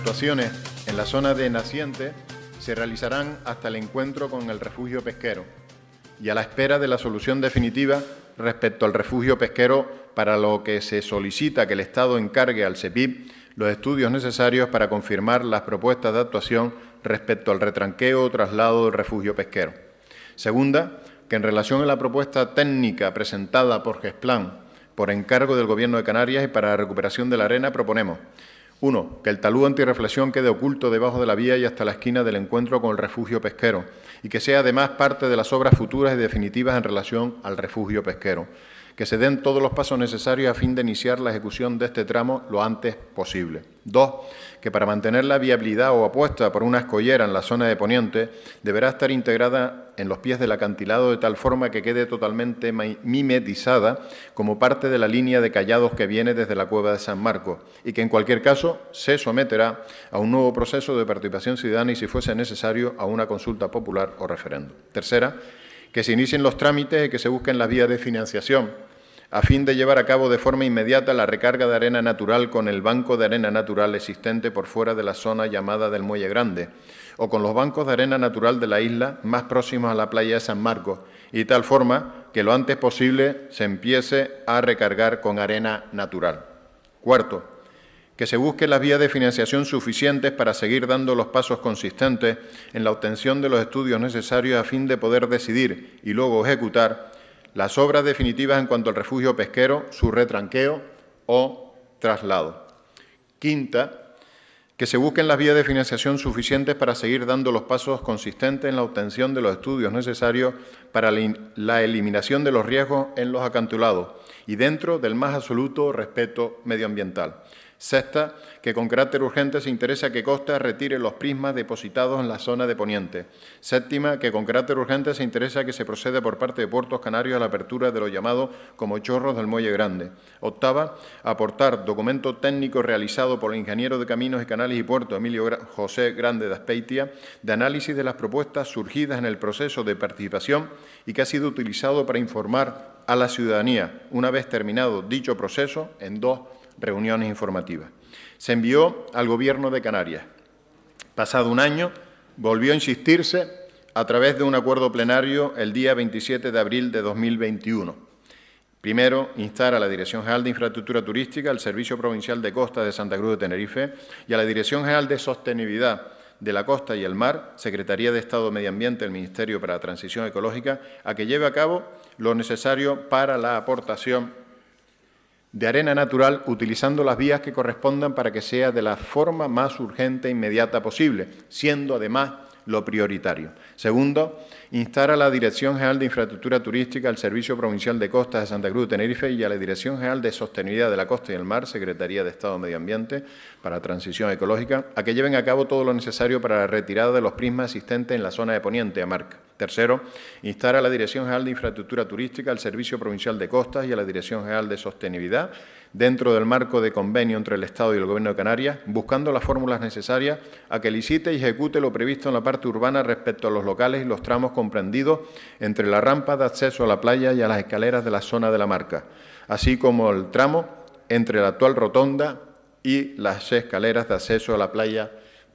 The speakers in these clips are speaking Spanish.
actuaciones en la zona de Naciente se realizarán hasta el encuentro con el refugio pesquero y a la espera de la solución definitiva respecto al refugio pesquero para lo que se solicita que el Estado encargue al CEPIP los estudios necesarios para confirmar las propuestas de actuación respecto al retranqueo o traslado del refugio pesquero. Segunda, que en relación a la propuesta técnica presentada por GESPLAN por encargo del Gobierno de Canarias y para la recuperación de la arena proponemos uno, que el talud antirreflexión quede oculto debajo de la vía y hasta la esquina del encuentro con el refugio pesquero, y que sea además parte de las obras futuras y definitivas en relación al refugio pesquero que se den todos los pasos necesarios a fin de iniciar la ejecución de este tramo lo antes posible. Dos, que para mantener la viabilidad o apuesta por una escollera en la zona de Poniente deberá estar integrada en los pies del acantilado de tal forma que quede totalmente mimetizada como parte de la línea de callados que viene desde la cueva de San Marcos y que en cualquier caso se someterá a un nuevo proceso de participación ciudadana y si fuese necesario a una consulta popular o referendo. Tercera, que se inicien los trámites y que se busquen las vías de financiación a fin de llevar a cabo de forma inmediata la recarga de arena natural con el banco de arena natural existente por fuera de la zona llamada del Muelle Grande, o con los bancos de arena natural de la isla más próximos a la playa de San Marcos, y tal forma que lo antes posible se empiece a recargar con arena natural. Cuarto, que se busquen las vías de financiación suficientes para seguir dando los pasos consistentes en la obtención de los estudios necesarios a fin de poder decidir y luego ejecutar las obras definitivas en cuanto al refugio pesquero, su retranqueo o traslado. Quinta, que se busquen las vías de financiación suficientes para seguir dando los pasos consistentes en la obtención de los estudios necesarios para la eliminación de los riesgos en los acantilados y dentro del más absoluto respeto medioambiental. Sexta, que con carácter urgente se interesa que Costa retire los prismas depositados en la zona de Poniente. Séptima, que con carácter urgente se interesa que se proceda por parte de Puertos Canarios a la apertura de lo llamado como chorros del Muelle Grande. Octava, aportar documento técnico realizado por el ingeniero de Caminos y Canales y Puerto, Emilio José Grande de Aspeitia, de análisis de las propuestas surgidas en el proceso de participación y que ha sido utilizado para informar a la ciudadanía, una vez terminado dicho proceso, en dos reuniones informativas. Se envió al Gobierno de Canarias. Pasado un año, volvió a insistirse a través de un acuerdo plenario el día 27 de abril de 2021. Primero, instar a la Dirección General de Infraestructura Turística, al Servicio Provincial de Costa de Santa Cruz de Tenerife y a la Dirección General de Sostenibilidad de la Costa y el Mar, Secretaría de Estado de Medio Ambiente del Ministerio para la Transición Ecológica, a que lleve a cabo lo necesario para la aportación de arena natural utilizando las vías que correspondan para que sea de la forma más urgente e inmediata posible, siendo además lo prioritario. Segundo, instar a la Dirección General de Infraestructura Turística, al Servicio Provincial de Costas de Santa Cruz de Tenerife y a la Dirección General de Sostenibilidad de la Costa y el Mar, Secretaría de Estado de Medio Ambiente para Transición Ecológica, a que lleven a cabo todo lo necesario para la retirada de los prismas existentes en la zona de Poniente, marca. Tercero, instar a la Dirección General de Infraestructura Turística, al Servicio Provincial de Costas y a la Dirección General de Sostenibilidad dentro del marco de convenio entre el Estado y el Gobierno de Canarias, buscando las fórmulas necesarias a que licite y ejecute lo previsto en la parte urbana respecto a los locales y los tramos comprendidos entre la rampa de acceso a la playa y a las escaleras de la zona de la marca, así como el tramo entre la actual rotonda y las escaleras de acceso a la playa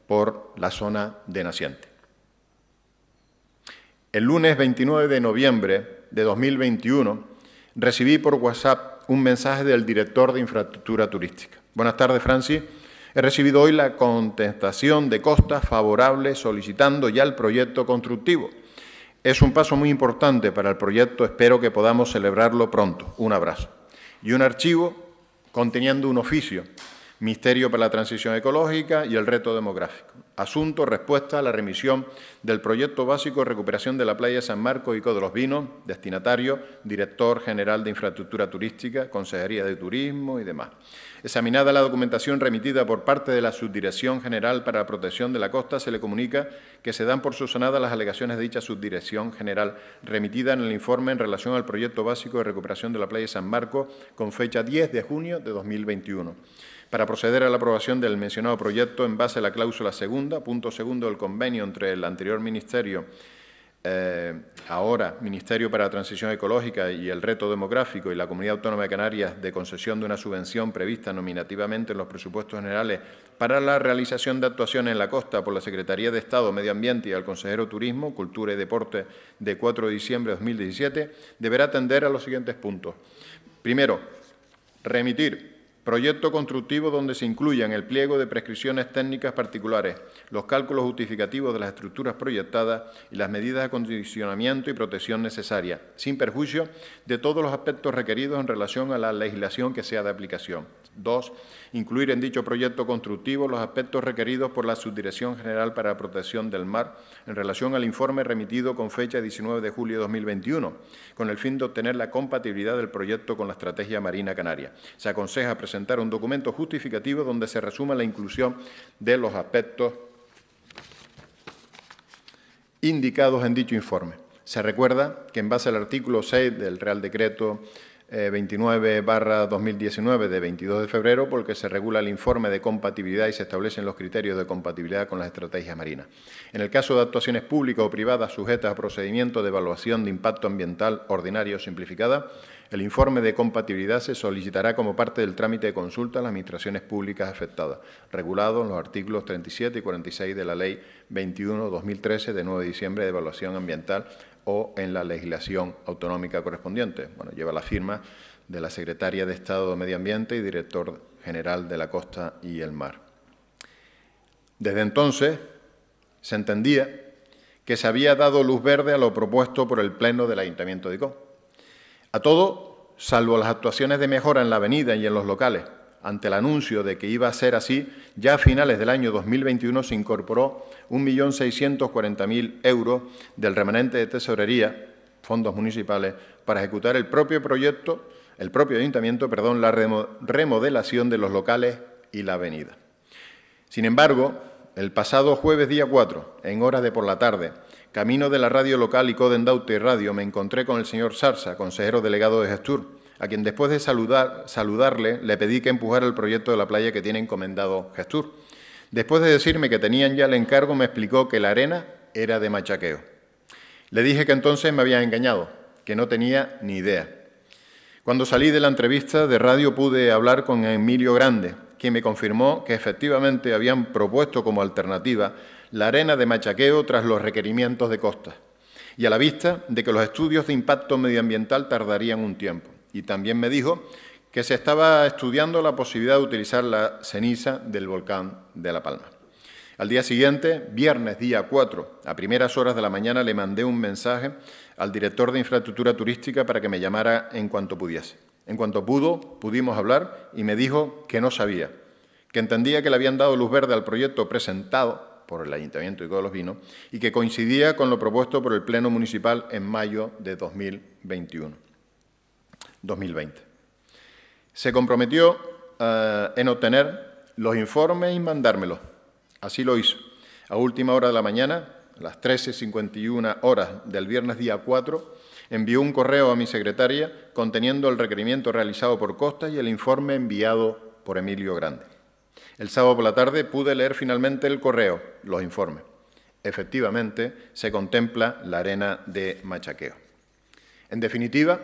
por la zona de naciente. El lunes 29 de noviembre de 2021 recibí por WhatsApp un mensaje del director de infraestructura turística. Buenas tardes, Francis. He recibido hoy la contestación de Costa favorable solicitando ya el proyecto constructivo. Es un paso muy importante para el proyecto, espero que podamos celebrarlo pronto. Un abrazo. Y un archivo conteniendo un oficio, Misterio para la Transición Ecológica y el Reto Demográfico. Asunto, respuesta a la remisión del proyecto básico de recuperación de la playa San Marco y Codo de los Vinos, destinatario, director general de infraestructura turística, Consejería de Turismo y demás. Examinada la documentación remitida por parte de la Subdirección General para la Protección de la Costa, se le comunica que se dan por subsanadas las alegaciones de dicha Subdirección General remitida en el informe en relación al proyecto básico de recuperación de la playa San Marco, con fecha 10 de junio de 2021 para proceder a la aprobación del mencionado proyecto en base a la cláusula segunda, punto segundo del convenio entre el anterior Ministerio, eh, ahora Ministerio para la Transición Ecológica y el Reto Demográfico y la Comunidad Autónoma de Canarias de concesión de una subvención prevista nominativamente en los presupuestos generales para la realización de actuaciones en la costa por la Secretaría de Estado, Medio Ambiente y al Consejero Turismo, Cultura y Deporte de 4 de diciembre de 2017, deberá atender a los siguientes puntos. Primero, remitir Proyecto constructivo donde se incluyan el pliego de prescripciones técnicas particulares, los cálculos justificativos de las estructuras proyectadas y las medidas de acondicionamiento y protección necesarias, sin perjuicio de todos los aspectos requeridos en relación a la legislación que sea de aplicación. 2. incluir en dicho proyecto constructivo los aspectos requeridos por la Subdirección General para la Protección del Mar en relación al informe remitido con fecha 19 de julio de 2021, con el fin de obtener la compatibilidad del proyecto con la Estrategia Marina Canaria. Se aconseja presentar un documento justificativo donde se resuma la inclusión de los aspectos indicados en dicho informe. Se recuerda que en base al artículo 6 del Real Decreto 29-2019 eh, de 22 de febrero, porque se regula el informe de compatibilidad y se establecen los criterios de compatibilidad con las estrategias marinas. En el caso de actuaciones públicas o privadas sujetas a procedimientos de evaluación de impacto ambiental ordinario simplificada, el informe de compatibilidad se solicitará como parte del trámite de consulta a las administraciones públicas afectadas, regulado en los artículos 37 y 46 de la Ley 21-2013 de 9 de diciembre de evaluación ambiental o en la legislación autonómica correspondiente. Bueno, lleva la firma de la Secretaria de Estado de Medio Ambiente y Director General de la Costa y el Mar. Desde entonces se entendía que se había dado luz verde a lo propuesto por el Pleno del Ayuntamiento de Icó. A todo, salvo las actuaciones de mejora en la avenida y en los locales, ante el anuncio de que iba a ser así, ya a finales del año 2021 se incorporó 1.640.000 euros del remanente de tesorería, fondos municipales, para ejecutar el propio proyecto, el propio ayuntamiento, perdón, la remodelación de los locales y la avenida. Sin embargo, el pasado jueves día 4, en horas de por la tarde, camino de la radio local y Codendaute Radio, me encontré con el señor Sarsa, consejero delegado de Gestur, a quien después de saludarle le pedí que empujara el proyecto de la playa que tiene encomendado Gestur. Después de decirme que tenían ya el encargo, me explicó que la arena era de machaqueo. Le dije que entonces me había engañado, que no tenía ni idea. Cuando salí de la entrevista de radio pude hablar con Emilio Grande, quien me confirmó que efectivamente habían propuesto como alternativa la arena de machaqueo tras los requerimientos de costas y a la vista de que los estudios de impacto medioambiental tardarían un tiempo. Y también me dijo que se estaba estudiando la posibilidad de utilizar la ceniza del volcán de La Palma. Al día siguiente, viernes día 4, a primeras horas de la mañana, le mandé un mensaje al director de infraestructura turística para que me llamara en cuanto pudiese. En cuanto pudo, pudimos hablar y me dijo que no sabía, que entendía que le habían dado luz verde al proyecto presentado por el Ayuntamiento de los Vinos y que coincidía con lo propuesto por el Pleno Municipal en mayo de 2021. 2020. Se comprometió eh, en obtener los informes y mandármelos. Así lo hizo. A última hora de la mañana, a las 13.51 horas del viernes día 4, envió un correo a mi secretaria conteniendo el requerimiento realizado por Costa y el informe enviado por Emilio Grande. El sábado por la tarde pude leer finalmente el correo, los informes. Efectivamente, se contempla la arena de machaqueo. En definitiva,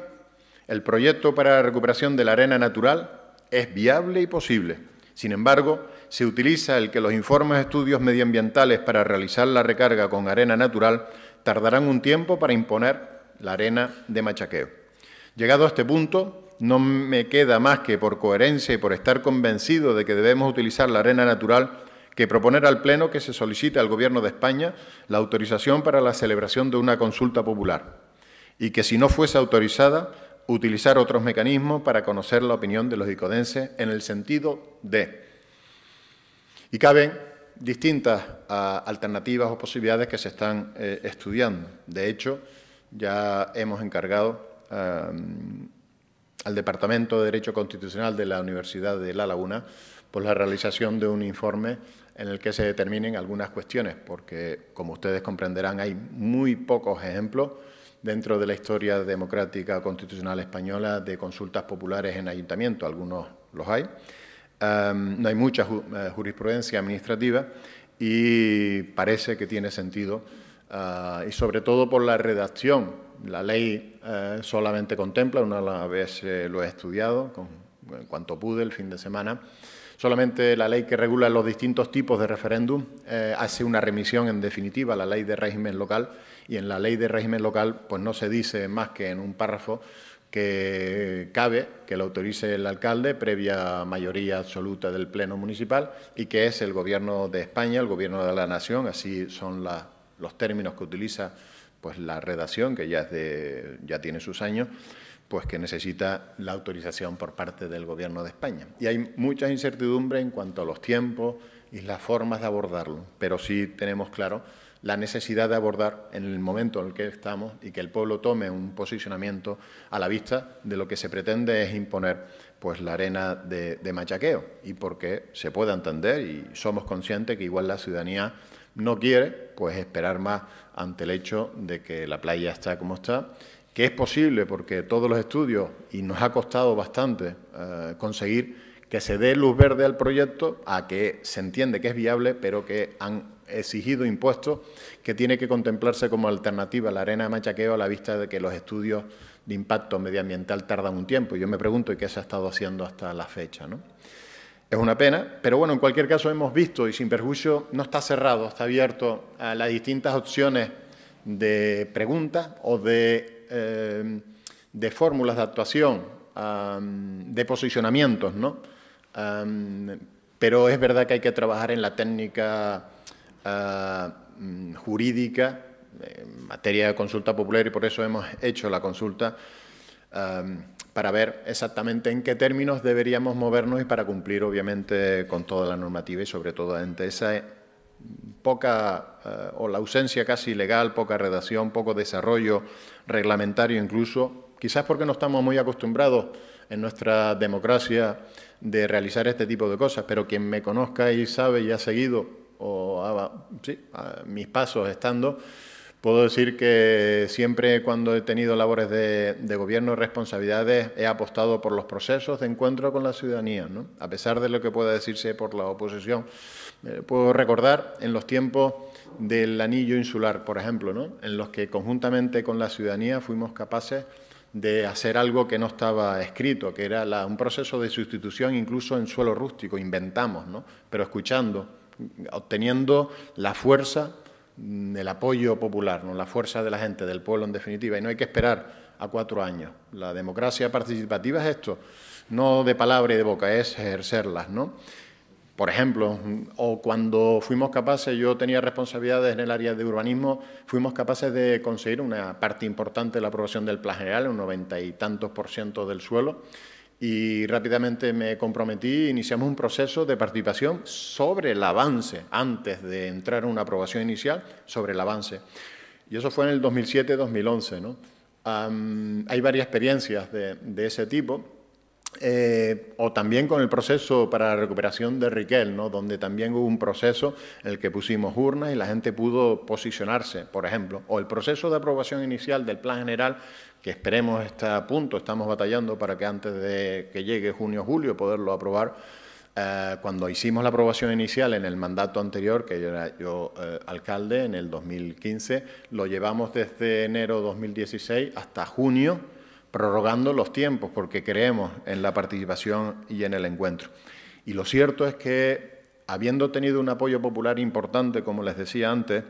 el proyecto para la recuperación de la arena natural es viable y posible. Sin embargo, se utiliza el que los informes de estudios medioambientales para realizar la recarga con arena natural tardarán un tiempo para imponer la arena de machaqueo. Llegado a este punto, no me queda más que por coherencia y por estar convencido de que debemos utilizar la arena natural que proponer al Pleno que se solicite al Gobierno de España la autorización para la celebración de una consulta popular y que si no fuese autorizada utilizar otros mecanismos para conocer la opinión de los dicodenses en el sentido de. Y caben distintas ah, alternativas o posibilidades que se están eh, estudiando. De hecho, ya hemos encargado al Departamento de Derecho Constitucional de la Universidad de La Laguna por pues, la realización de un informe en el que se determinen algunas cuestiones, porque, como ustedes comprenderán, hay muy pocos ejemplos dentro de la historia democrática constitucional española de consultas populares en ayuntamiento, algunos los hay. Em, no hay mucha eh, jurisprudencia administrativa y parece que tiene sentido, ah, y sobre todo por la redacción. La ley eh, solamente contempla, una vez eh, lo he estudiado en cuanto pude el fin de semana, solamente la ley que regula los distintos tipos de referéndum hace una remisión en definitiva a la ley de régimen local y en la ley de régimen local pues no se dice más que en un párrafo que cabe que lo autorice el alcalde previa mayoría absoluta del Pleno Municipal y que es el Gobierno de España, el Gobierno de la Nación, así son los términos que utiliza pues la redacción, que ya, es de, ya tiene sus años, pues que necesita la autorización por parte del Gobierno de España. Y hay muchas incertidumbres en cuanto a los tiempos y las formas de abordarlo, pero sí tenemos claro la necesidad de abordar en el momento en el que estamos y que el pueblo tome un posicionamiento a la vista de lo que se pretende es imponer pues la arena de, machaqueo y porque se pueda entender y somos conscientes que igual la ciudadanía no quiere pues esperar más ante el hecho de que la playa está como está que es posible porque todos los estudios y nos ha costado bastante eh, conseguir que se dé luz verde al proyecto a que se entiende que es viable pero que han exigido impuesto que tiene que contemplarse como alternativa a la arena de machaqueo a la vista de que los estudios de impacto medioambiental tardan un tiempo. Yo me pregunto qué se ha estado haciendo hasta la fecha. Es una pena, pero bueno, en cualquier caso hemos visto y sin perjuicio no está cerrado, está abierto a las distintas opciones de preguntas o de, eh, fórmulas de actuación, de posicionamientos, ¿no? pero es verdad que hay que trabajar en la técnica Ah, mm, jurídica en materia de consulta popular y por eso hemos hecho la consulta ah, para ver exactamente en qué términos deberíamos movernos y para cumplir, obviamente, con toda la normativa y, sobre todo, ante esa eh, poca ah, o la ausencia casi legal, poca redacción, poco desarrollo reglamentario incluso, quizás porque no estamos muy acostumbrados en nuestra democracia de realizar este tipo de cosas, pero quien me conozca y sabe y ha seguido o a, mis pasos estando, puedo decir que siempre cuando he tenido labores de, gobierno gobierno, responsabilidades, he apostado por los procesos de encuentro con la ciudadanía, ¿no? a pesar de lo que pueda decirse por la oposición. Eh, puedo recordar en los tiempos del anillo insular, por ejemplo, ¿no? en los que conjuntamente con la ciudadanía fuimos capaces de hacer algo que no estaba escrito, que era un proceso de sustitución incluso en suelo rústico, inventamos, ¿no? pero escuchando obteniendo la fuerza del apoyo popular, ¿no? la fuerza de la gente, del pueblo en definitiva. Y no hay que esperar a cuatro años. La democracia participativa es esto, no de palabra y de boca, es ejercerlas. ¿no? Por ejemplo, o cuando fuimos capaces, yo tenía responsabilidades en el área de urbanismo, fuimos capaces de conseguir una parte importante de la aprobación del plan general, un noventa y tantos por ciento del suelo, y rápidamente me comprometí, iniciamos un proceso de participación sobre el avance, antes de entrar en una aprobación inicial, sobre el avance. Y eso fue en el 2007-2011. hay varias experiencias de ese tipo. Eh, o también con el proceso para la recuperación de Riquel, ¿no? donde también hubo un proceso en el que pusimos urnas y la gente pudo posicionarse, por ejemplo, o el proceso de aprobación inicial del plan general, que esperemos está a punto, estamos batallando para que antes de que llegue junio o julio poderlo aprobar. Eh, cuando hicimos la aprobación inicial en el mandato anterior, que yo era yo eh, alcalde en el 2015, lo llevamos desde enero 2016 hasta junio prorrogando los tiempos porque creemos en la participación y en el encuentro. Y lo cierto es que, habiendo tenido un apoyo popular importante, como les decía antes,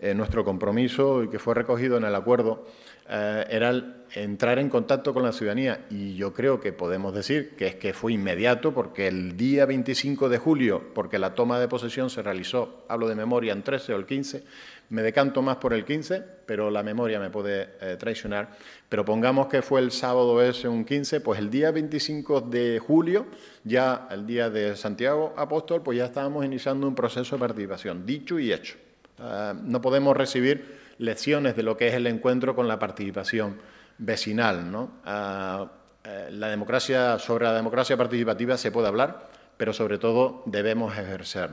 en eh, nuestro compromiso y que fue recogido en el acuerdo eh, era entrar en contacto con la ciudadanía y yo creo que podemos decir que es que fue inmediato porque el día 25 de julio, porque la toma de posesión se realizó, hablo de memoria, en 13 o el 15, me decanto más por el 15, pero la memoria me puede eh, traicionar. Pero pongamos que fue el sábado ese un 15, pues el día 25 de julio, ya el día de Santiago Apóstol, pues ya estábamos iniciando un proceso de participación, dicho y hecho. Ah, no podemos recibir lecciones de lo que es el encuentro con la participación vecinal. ¿no? Ah, eh, la democracia, sobre la democracia participativa se puede hablar, pero sobre todo debemos ejercer.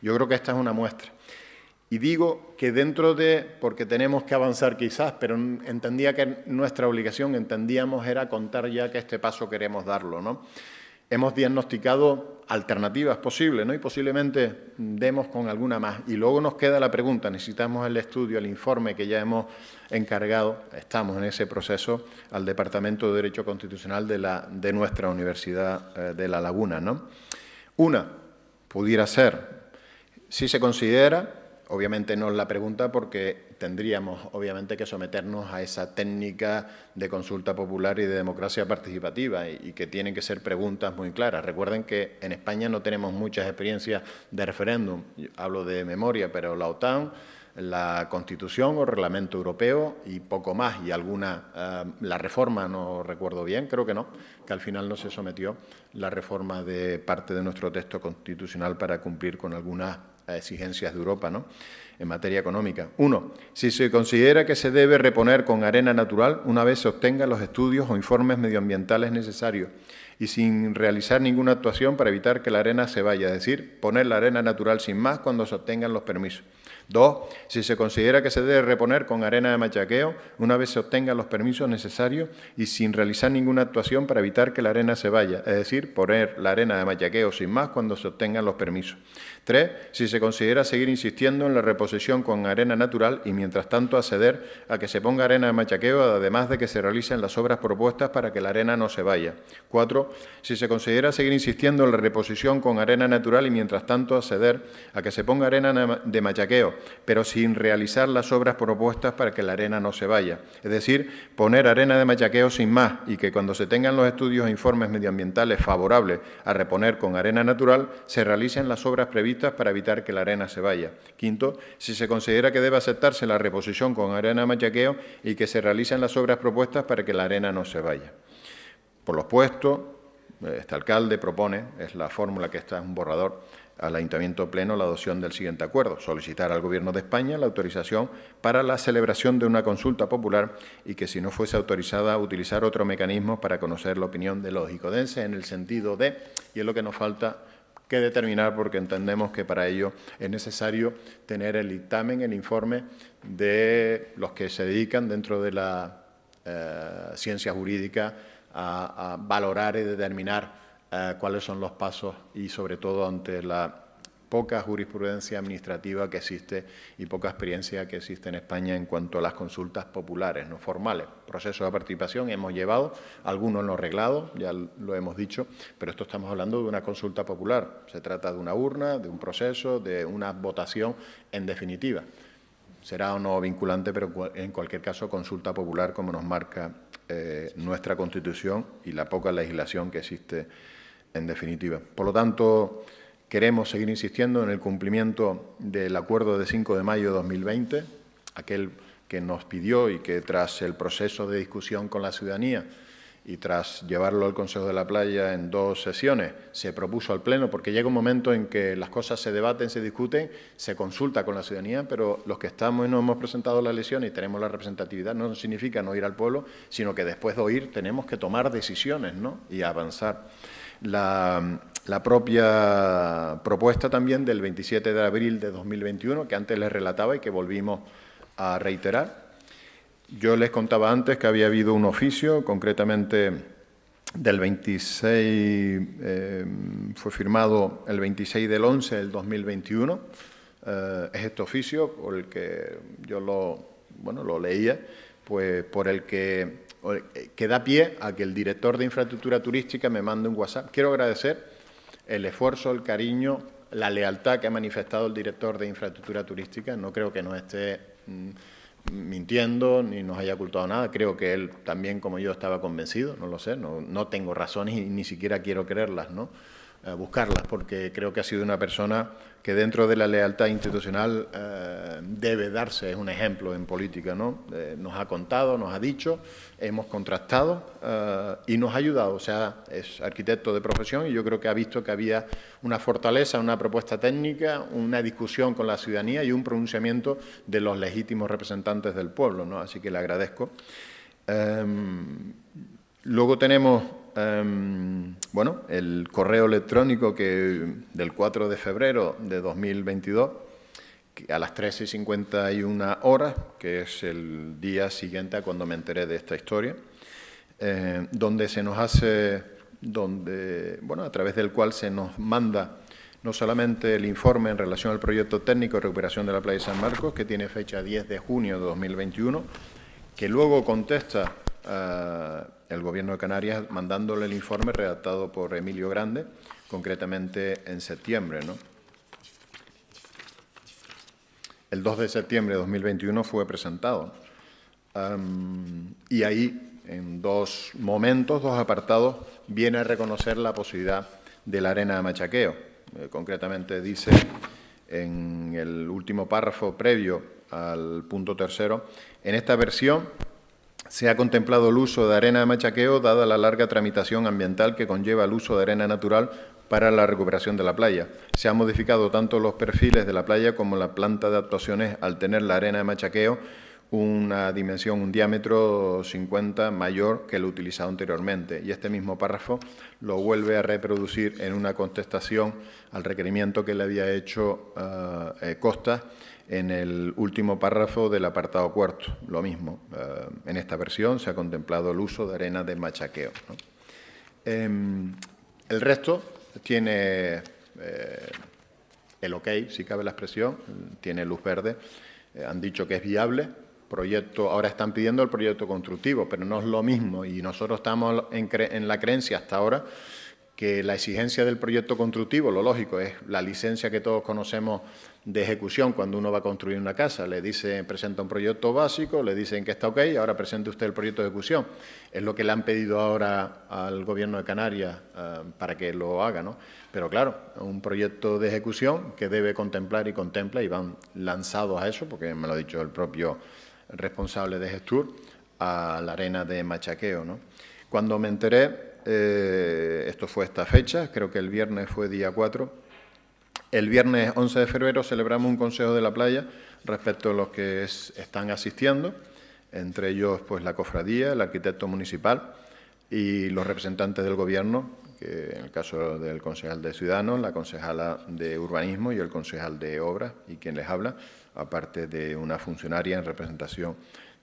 Yo creo que esta es una muestra. Y digo que dentro de, porque tenemos que avanzar quizás, pero entendía que nuestra obligación, entendíamos, era contar ya que este paso queremos darlo. ¿no? Hemos diagnosticado alternativas posibles ¿no? y posiblemente demos con alguna más. Y luego nos queda la pregunta, necesitamos el estudio, el informe que ya hemos encargado, estamos en ese proceso, al Departamento de Derecho Constitucional de, de nuestra Universidad eh, de La Laguna. ¿no? Una pudiera ser, si se considera Obviamente no es la pregunta porque tendríamos, obviamente, que someternos a esa técnica de consulta popular y de democracia participativa y, que tienen que ser preguntas muy claras. Recuerden que en España no tenemos muchas experiencias de referéndum. Hablo de memoria, pero la OTAN, la Constitución o Reglamento Europeo y poco más, y alguna, eh, la reforma, no recuerdo bien, creo que no, que al final no se sometió la reforma de parte de nuestro texto constitucional para cumplir con algunas a exigencias de Europa ¿no? en materia económica. Uno, si se considera que se debe reponer con arena natural una vez se obtengan los estudios o informes medioambientales necesarios y sin realizar ninguna actuación para evitar que la arena se vaya, es decir, poner la arena natural sin más cuando se obtengan los permisos. Dos, si se considera que se debe reponer con arena de machaqueo una vez se obtengan los permisos necesarios y sin realizar ninguna actuación para evitar que la arena se vaya, es decir, poner la arena de machaqueo sin más cuando se obtengan los permisos. 3. si se considera seguir insistiendo en la reposición con arena natural y, mientras tanto, acceder a que se ponga arena de machaqueo, además de que se realicen las obras propuestas para que la arena no se vaya. 4. si se considera seguir insistiendo en la reposición con arena natural y, mientras tanto, acceder a que se ponga arena de machaqueo, pero sin realizar las obras propuestas para que la arena no se vaya. Es decir, poner arena de machaqueo sin más y que cuando se tengan los estudios e informes medioambientales favorables a reponer con arena natural, se realicen las obras previstas para evitar que la arena se vaya. Quinto, si se considera que debe aceptarse la reposición con arena machaqueo y que se realicen las obras propuestas para que la arena no se vaya. Por lo puesto, eh, este alcalde propone, es la fórmula que está en un borrador, al Ayuntamiento Pleno la adopción del siguiente acuerdo. Solicitar al Gobierno de España la autorización para la celebración de una consulta popular y que, si no fuese autorizada, utilizar otro mecanismo para conocer la opinión de los icodenses en el sentido de, y es lo que nos falta que determinar porque entendemos que para ello es necesario tener el dictamen, el informe de los que se dedican dentro de la eh, ciencia jurídica a, valorar y determinar eh, cuáles son los pasos y sobre todo ante la poca jurisprudencia administrativa que existe y poca experiencia que existe en España en cuanto a las consultas populares, no formales. Procesos de participación hemos llevado, algunos no reglados, ya lo hemos dicho, pero esto estamos hablando de una consulta popular. Se trata de una urna, de un proceso, de una votación en definitiva. Será o no vinculante, pero en cualquier caso consulta popular como nos marca eh, nuestra Constitución y la poca legislación que existe en definitiva. Por lo tanto, Queremos seguir insistiendo en el cumplimiento del acuerdo de 5 de mayo de 2020, aquel que nos pidió y que tras el proceso de discusión con la ciudadanía y tras llevarlo al Consejo de la Playa en dos sesiones, se propuso al Pleno, porque llega un momento en que las cosas se debaten, se discuten, se consulta con la ciudadanía, pero los que estamos y nos hemos presentado la elección y tenemos la representatividad no significa no ir al pueblo, sino que después de oír tenemos que tomar decisiones y avanzar. La, la propia propuesta también del 27 de abril de 2021, que antes les relataba y que volvimos a reiterar. Yo les contaba antes que había habido un oficio, concretamente del 26, eh, fue firmado el 26 del 11 del 2021. Eh, es este oficio por el que yo lo, bueno, lo leía, pues por el que, eh, que da pie a que el director de infraestructura turística me mande un WhatsApp. Quiero agradecer el esfuerzo, el cariño, la lealtad que ha manifestado el director de Infraestructura Turística. No creo que nos esté mm, mintiendo ni nos haya ocultado nada. Creo que él también, como yo, estaba convencido, no lo sé, no, tengo razones y ni siquiera quiero creerlas, ¿no? Eh, buscarlas, porque creo que ha sido una persona que dentro de la lealtad institucional eh, debe darse, es un ejemplo en política, ¿no? Eh, nos ha contado, nos ha dicho, hemos contrastado eh, y nos ha ayudado. O sea, es arquitecto de profesión y yo creo que ha visto que había una fortaleza, una propuesta técnica, una discusión con la ciudadanía y un pronunciamiento de los legítimos representantes del pueblo, ¿no? Así que le agradezco. Em, luego tenemos Em, bueno, el correo electrónico que, del 4 de febrero de 2022 a las 13 y 51 horas, que es el día siguiente a cuando me enteré de esta historia, eh, donde se nos hace, donde, bueno, a través del cual se nos manda no solamente el informe en relación al proyecto técnico de recuperación de la playa de San Marcos, que tiene fecha 10 de junio de 2021, que luego contesta eh, el Gobierno de Canarias mandándole el informe redactado por Emilio Grande, concretamente en septiembre. ¿no? El 2 de septiembre de 2021 fue presentado. y ahí, en dos momentos, dos apartados, viene a reconocer la posibilidad de la arena de machaqueo. Eh, concretamente dice en el último párrafo previo al punto tercero, en esta versión se ha contemplado el uso de arena de machaqueo dada la larga tramitación ambiental que conlleva el uso de arena natural para la recuperación de la playa. Se han modificado tanto los perfiles de la playa como la planta de actuaciones al tener la arena de machaqueo una dimensión, un diámetro 50 mayor que el utilizado anteriormente. Y este mismo párrafo lo vuelve a reproducir en una contestación al requerimiento que le había hecho eh, eh, Costa en el último párrafo del apartado cuarto, lo mismo. Eh, en esta versión se ha contemplado el uso de arena de machaqueo. Em, el resto tiene eh, el ok, si cabe la expresión, tiene luz verde. Eh, han dicho que es viable. Proyecto, ahora están pidiendo el proyecto constructivo, pero no es lo mismo. Y nosotros estamos en la creencia hasta ahora que la exigencia del proyecto constructivo, lo lógico, es la licencia que todos conocemos de ejecución cuando uno va a construir una casa. Le dice, presenta un proyecto básico, le dicen que está ok, ahora presente usted el proyecto de ejecución. Es lo que le han pedido ahora al Gobierno de Canarias eh, para que lo haga, ¿no? Pero claro, un proyecto de ejecución que debe contemplar y contempla y van lanzados a eso, porque me lo ha dicho el propio responsable de Gestur, a la arena de machaqueo, ¿no? Cuando me enteré eh, esto fue esta fecha, creo que el viernes fue día 4. El viernes 11 de febrero celebramos un consejo de la playa respecto a los que están asistiendo, entre ellos pues la cofradía, el arquitecto municipal y los representantes del gobierno, que en el caso del concejal de Ciudadanos, la concejala de Urbanismo y el concejal de Obras y quien les habla, aparte de una funcionaria en representación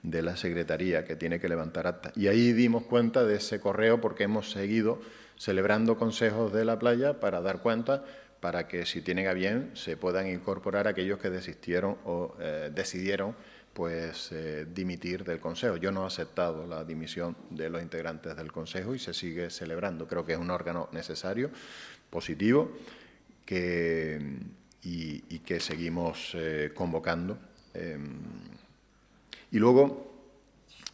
de la Secretaría que tiene que levantar acta. Y ahí dimos cuenta de ese correo porque hemos seguido celebrando consejos de la playa para dar cuenta, para que si tienen a bien se puedan incorporar aquellos que desistieron o eh, decidieron pues eh, dimitir del Consejo. Yo no he aceptado la dimisión de los integrantes del Consejo y se sigue celebrando. Creo que es un órgano necesario, positivo, que, y, que seguimos eh, convocando. Em, y luego,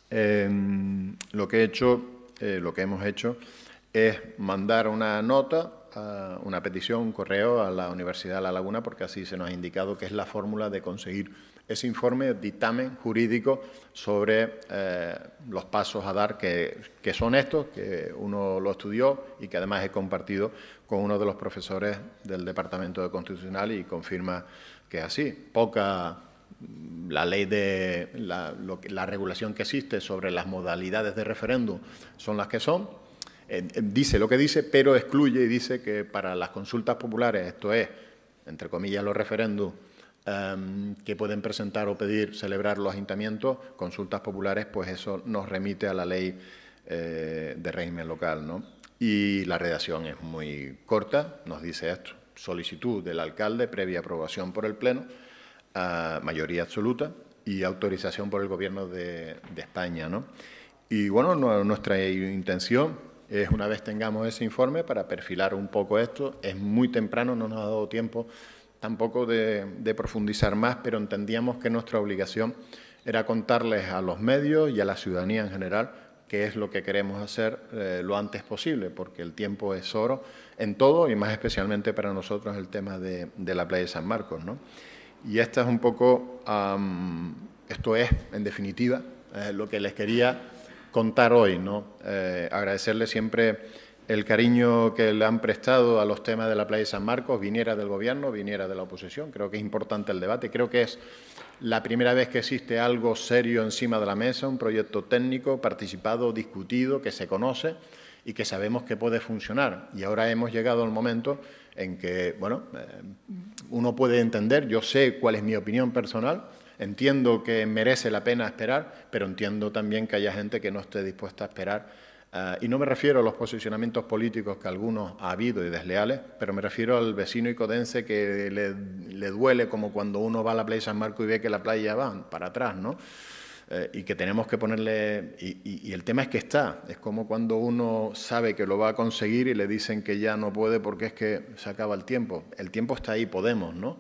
em, lo que he hecho, eh, lo que hemos hecho, es mandar una nota, una petición, un correo a la Universidad de La Laguna, porque así se nos ha indicado que es la fórmula de conseguir ese informe, dictamen jurídico sobre eh, los pasos a dar, que, que, son estos, que uno lo estudió y que además he compartido con uno de los profesores del Departamento de Constitucional y confirma que es así. Poca la ley de la, regulación que existe sobre las modalidades de referéndum son las que son. dice lo que dice, pero excluye y dice que para las consultas populares, esto es, entre comillas, los referendos em, que pueden presentar o pedir celebrar los ayuntamientos, consultas populares, pues eso nos remite a la ley eh, de régimen local. ¿no? Y la redacción es muy corta, nos dice esto, solicitud del alcalde previa aprobación por el Pleno a mayoría absoluta y autorización por el Gobierno de, España. ¿no? Y bueno, nuestra intención es, una vez tengamos ese informe, para perfilar un poco esto. Es muy temprano, no nos ha dado tiempo tampoco de, profundizar más, pero entendíamos que nuestra obligación era contarles a los medios y a la ciudadanía en general ...qué es lo que queremos hacer eh, lo antes posible, porque el tiempo es oro en todo y más especialmente para nosotros el tema de, de la playa de San Marcos. ¿no? Y esta es un poco, esto es, en definitiva, eh, lo que les quería contar hoy. ¿no? Eh, agradecerles siempre el cariño que le han prestado a los temas de la playa de San Marcos, viniera del gobierno, viniera de la oposición. Creo que es importante el debate. Creo que es la primera vez que existe algo serio encima de la mesa, un proyecto técnico, participado, discutido, que se conoce y que sabemos que puede funcionar. Y ahora hemos llegado al momento en que, bueno, eh, uno puede entender, yo sé cuál es mi opinión personal, entiendo que merece la pena esperar, pero entiendo también que haya gente que no esté dispuesta a esperar. Eh, y no me refiero a los posicionamientos políticos que algunos ha habido y desleales, pero me refiero al vecino icodense que le, le duele como cuando uno va a la playa San Marco y ve que la playa va para atrás, ¿no? Eh, y que tenemos que ponerle... Y, el tema es que está, es como cuando uno sabe que lo va a conseguir y le dicen que ya no puede porque es que se acaba el tiempo. El tiempo está ahí, podemos, ¿no?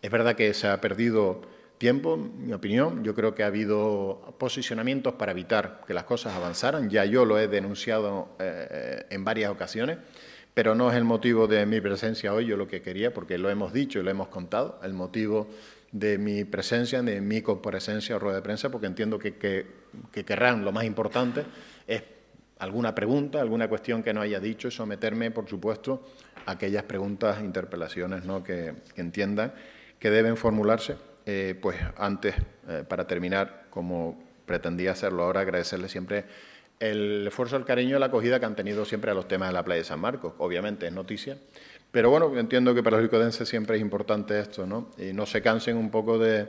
Es verdad que se ha perdido tiempo, mi opinión, yo creo que ha habido posicionamientos para evitar que las cosas avanzaran, ya yo lo he denunciado eh, en varias ocasiones, pero no es el motivo de mi presencia hoy, yo lo que quería, porque lo hemos dicho y lo hemos contado, el motivo de mi presencia, de mi comparecencia o rueda de prensa, porque entiendo que, querrán, lo más importante es alguna pregunta, alguna cuestión que no haya dicho y someterme, por supuesto, a aquellas preguntas, interpelaciones ¿no? que, entiendan que deben formularse. Eh, pues antes, eh, para terminar, como pretendía hacerlo ahora, agradecerles siempre el esfuerzo, el cariño, y la acogida que han tenido siempre a los temas de la playa de San Marcos. Obviamente es noticia, pero bueno, entiendo que para los licodenses siempre es importante esto, ¿no? Y no se cansen un poco de,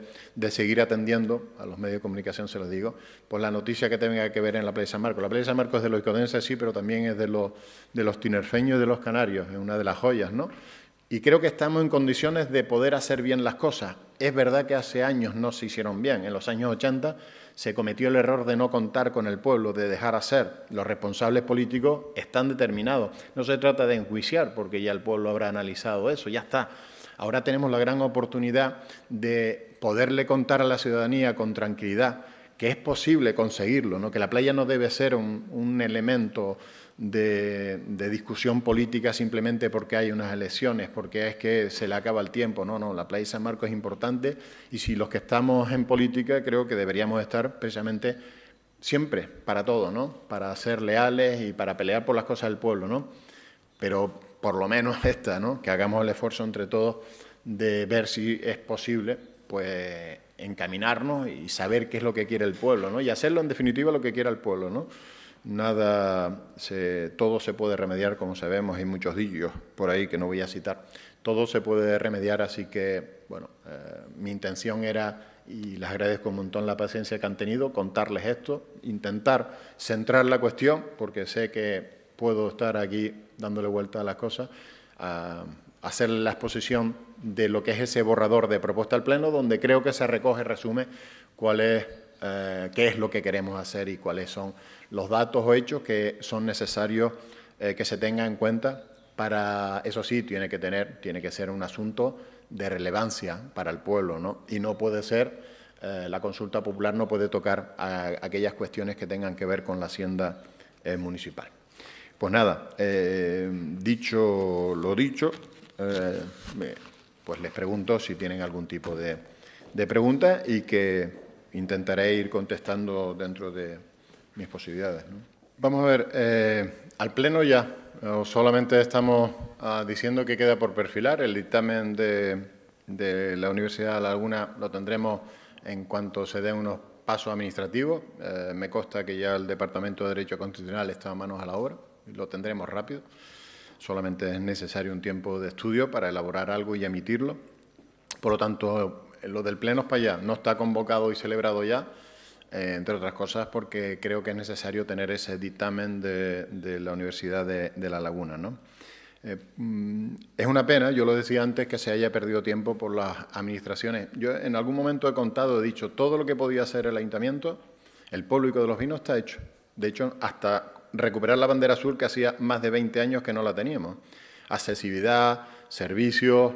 seguir atendiendo, a los medios de comunicación se los digo, pues la noticia que tenga que ver en la Playa de San Marcos. La Playa de San Marcos es de los licodenses, sí, pero también es de los, de los tinerfeños y de los canarios, es una de las joyas, ¿no? Y creo que estamos en condiciones de poder hacer bien las cosas. Es verdad que hace años no se hicieron bien, en los años 80 se cometió el error de no contar con el pueblo, de dejar hacer. Los responsables políticos están determinados. No se trata de enjuiciar, porque ya el pueblo habrá analizado eso, ya está. Ahora tenemos la gran oportunidad de poderle contar a la ciudadanía con tranquilidad que es posible conseguirlo, ¿no? que la playa no debe ser un elemento de, discusión política simplemente porque hay unas elecciones, porque es que se le acaba el tiempo. No, no, la playa de San Marcos es importante y si los que estamos en política creo que deberíamos estar precisamente siempre, para todo, ¿no? Para ser leales y para pelear por las cosas del pueblo, ¿no? Pero por lo menos esta, ¿no? Que hagamos el esfuerzo entre todos de ver si es posible, pues encaminarnos y saber qué es lo que quiere el pueblo, ¿no? Y hacerlo en definitiva lo que quiera el pueblo, ¿no? nada, todo se puede remediar, como sabemos, hay muchos dichos por ahí que no voy a citar. Todo se puede remediar, así que, bueno, eh, mi intención era, y les agradezco un montón la paciencia que han tenido, contarles esto, intentar centrar la cuestión, porque sé que puedo estar aquí dándole vuelta a las cosas, hacer la exposición de lo que es ese borrador de propuesta al Pleno, donde creo que se recoge, resume eh, qué es lo que queremos hacer y cuáles son los datos o hechos que son necesarios eh, que se tengan en cuenta. Para eso sí tiene que tener, tiene que ser un asunto de relevancia para el pueblo, ¿no? Y no puede ser eh, la consulta popular no puede tocar a, aquellas cuestiones que tengan que ver con la hacienda eh, municipal. Pues nada, dicho lo dicho, pues les pregunto si tienen algún tipo de, de pregunta y que intentaré ir contestando dentro de mis posibilidades. Vamos a ver, eh, al Pleno ya, solamente estamos ah, diciendo que queda por perfilar el dictamen de, la Universidad de Laguna, lo tendremos en cuanto se den unos pasos administrativos. Eh, me consta que ya el Departamento de Derecho Constitucional está a manos a la obra y lo tendremos rápido. Solamente es necesario un tiempo de estudio para elaborar algo y emitirlo. Por lo tanto, lo del Pleno es para allá. No está convocado y celebrado ya, eh, entre otras cosas porque creo que es necesario tener ese dictamen de, la Universidad de, La Laguna. Eh, mm, es una pena, yo lo decía antes, que se haya perdido tiempo por las administraciones. Yo en algún momento he contado, he dicho, todo lo que podía hacer el ayuntamiento, el público de los vinos está hecho. De hecho, hasta recuperar la bandera azul que hacía más de 20 años que no la teníamos. Accesibilidad, servicios,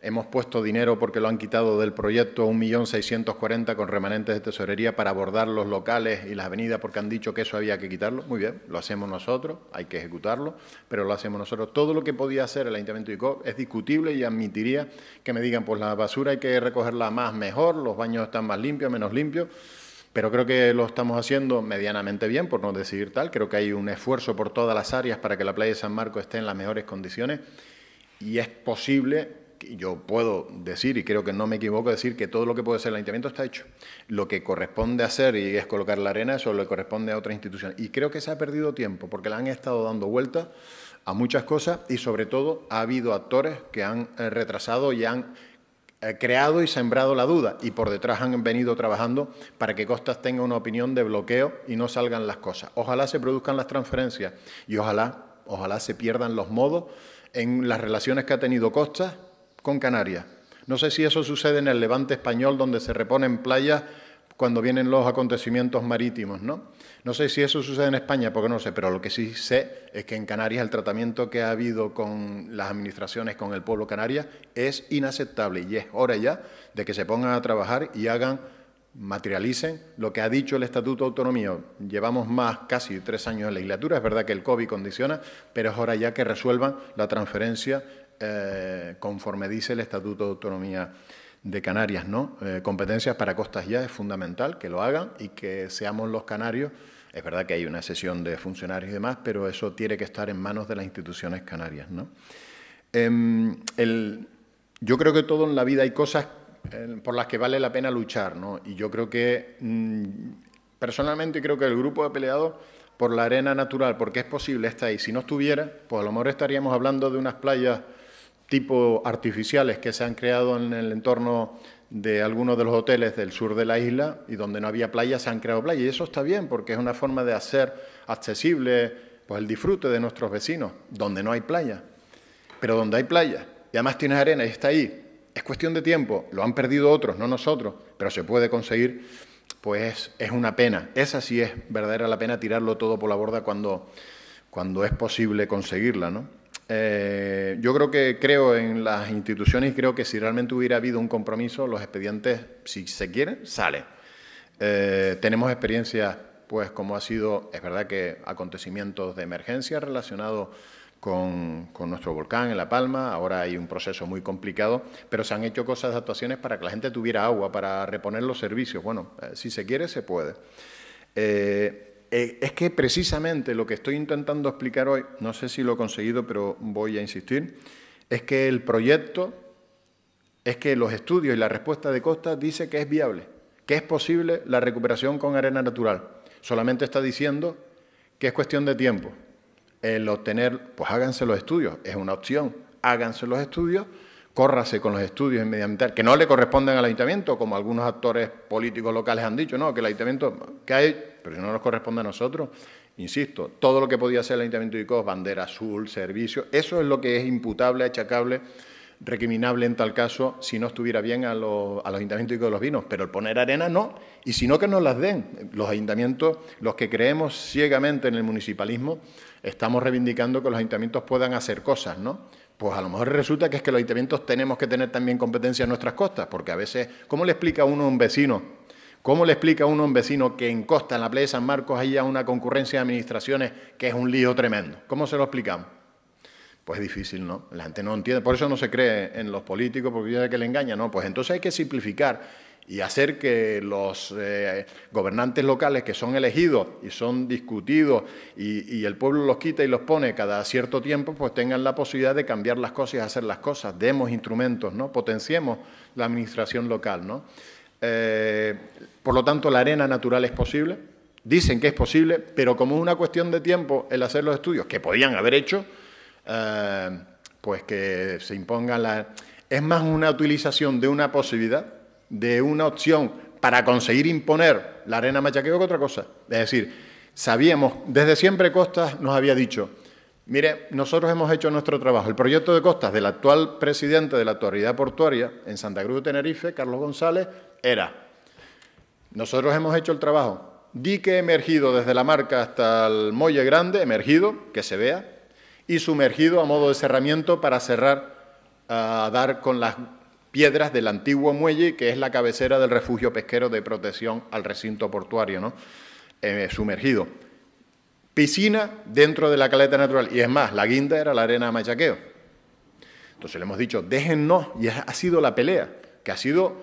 Hemos puesto dinero porque lo han quitado del proyecto 1.640.000 con remanentes de tesorería para abordar los locales y las avenidas porque han dicho que eso había que quitarlo. Muy bien, lo hacemos nosotros, hay que ejecutarlo, pero lo hacemos nosotros. Todo lo que podía hacer el Ayuntamiento de ICO es discutible y admitiría que me digan, pues la basura hay que recogerla más mejor, los baños están más limpios, menos limpios pero creo que lo estamos haciendo medianamente bien, por no decir tal. Creo que hay un esfuerzo por todas las áreas para que la playa de San Marco esté en las mejores condiciones y es posible yo puedo decir, y creo que no me equivoco, decir que todo lo que puede ser el ayuntamiento está hecho. Lo que corresponde hacer y es colocar la arena, eso le corresponde a otra institución. Y creo que se ha perdido tiempo porque le han estado dando vueltas a muchas cosas y sobre todo ha habido actores que han eh, retrasado y han eh, creado y sembrado la duda y por detrás han venido trabajando para que Costas tenga una opinión de bloqueo y no salgan las cosas. Ojalá se produzcan las transferencias y ojalá, ojalá se pierdan los modos en las relaciones que ha tenido Costas Canarias. No sé si eso sucede en el levante español, donde se reponen playas cuando vienen los acontecimientos marítimos, ¿no? No sé si eso sucede en España, porque no sé, pero lo que sí sé es que en Canarias el tratamiento que ha habido con las administraciones, con el pueblo canario, es inaceptable y es hora ya de que se pongan a trabajar y hagan, materialicen lo que ha dicho el Estatuto de Autonomía. Llevamos más, casi tres años de legislatura, es verdad que el COVID condiciona, pero es hora ya que resuelvan la transferencia eh, conforme dice el Estatuto de Autonomía de Canarias. ¿no? Eh, competencias para costas ya es fundamental que lo hagan y que seamos los canarios. Es verdad que hay una sesión de funcionarios y demás, pero eso tiene que estar en manos de las instituciones canarias. ¿no? Em, yo creo que todo en la vida hay cosas eh, por las que vale la pena luchar, ¿no? Y yo creo que, mm, personalmente, creo que el grupo ha peleado por la arena natural, porque es posible, está ahí. Si no estuviera, pues a lo mejor estaríamos hablando de unas playas tipo artificiales que se han creado en el entorno de algunos de los hoteles del sur de la isla y donde no había playa se han creado playas. Y eso está bien porque es una forma de hacer accesible pues, el disfrute de nuestros vecinos, donde no hay playa. Pero donde hay playa y además tienes arena y está ahí, es cuestión de tiempo. Lo han perdido otros, no nosotros, pero se puede conseguir, pues es una pena. Esa sí es verdadera la pena tirarlo todo por la borda cuando, cuando es posible conseguirla, ¿no? Eh, yo creo que creo en las instituciones y creo que si realmente hubiera habido un compromiso, los expedientes, si se quieren, salen. Eh, tenemos experiencias, pues como ha sido, es verdad que acontecimientos de emergencia relacionados con, nuestro volcán en La Palma, ahora hay un proceso muy complicado, pero se han hecho cosas, actuaciones para que la gente tuviera agua, para reponer los servicios. Bueno, eh, si se quiere, se puede. Eh, es que precisamente lo que estoy intentando explicar hoy, no sé si lo he conseguido, pero voy a insistir, es que el proyecto, es que los estudios y la respuesta de Costa dice que es viable, que es posible la recuperación con arena natural. Solamente está diciendo que es cuestión de tiempo. El obtener, pues háganse los estudios, es una opción, háganse los estudios, córrase con los estudios medioambiental, que no le corresponden al ayuntamiento, como algunos actores políticos locales han dicho, no, que el ayuntamiento, que hay pero si no nos corresponde a nosotros, insisto, todo lo que podía hacer el Ayuntamiento de Icos, bandera azul, servicio, eso es lo que es imputable, achacable, recriminable en tal caso si no estuviera bien a los, ayuntamientos de Icos de los vinos, pero el poner arena no, y si no que nos las den. Los ayuntamientos, los que creemos ciegamente en el municipalismo, estamos reivindicando que los ayuntamientos puedan hacer cosas, ¿no? pues a lo mejor resulta que es que los ayuntamientos tenemos que tener también competencia en nuestras costas, porque a veces, ¿cómo le explica uno a un vecino ¿Cómo le explica uno a un vecino que en Costa, en la Playa de San Marcos, haya una concurrencia de administraciones que es un lío tremendo? ¿Cómo se lo explicamos? Pues es difícil, ¿no? La gente no entiende, por eso no se cree en los políticos, porque ya que le engaña, no. Pues entonces hay que simplificar y hacer que los eh, gobernantes locales que son elegidos y son discutidos y, y, el pueblo los quita y los pone cada cierto tiempo, pues tengan la posibilidad de cambiar las cosas y hacer las cosas. Demos instrumentos, ¿no? Potenciemos la administración local, ¿no? Eh, por lo tanto, la arena natural es posible. Dicen que es posible, pero como es una cuestión de tiempo el hacer los estudios que podían haber hecho, eh, pues que se impongan la... Es más una utilización de una posibilidad, de una opción para conseguir imponer la arena machaqueo que otra cosa. Es decir, sabíamos, desde siempre Costas nos había dicho, Mire, nosotros hemos hecho nuestro trabajo. El proyecto de costas del actual presidente de la Autoridad Portuaria en Santa Cruz de Tenerife, Carlos González, era, nosotros hemos hecho el trabajo. Dique emergido desde la marca hasta el muelle grande, emergido, que se vea, y sumergido a modo de cerramiento para cerrar, a dar con las piedras del antiguo muelle, que es la cabecera del refugio pesquero de protección al recinto portuario, ¿no? Eh, sumergido piscina dentro de la caleta natural. Y es más, la guinda era la arena de machaqueo. Entonces le hemos dicho, déjennos, y ha sido la pelea, que ha sido,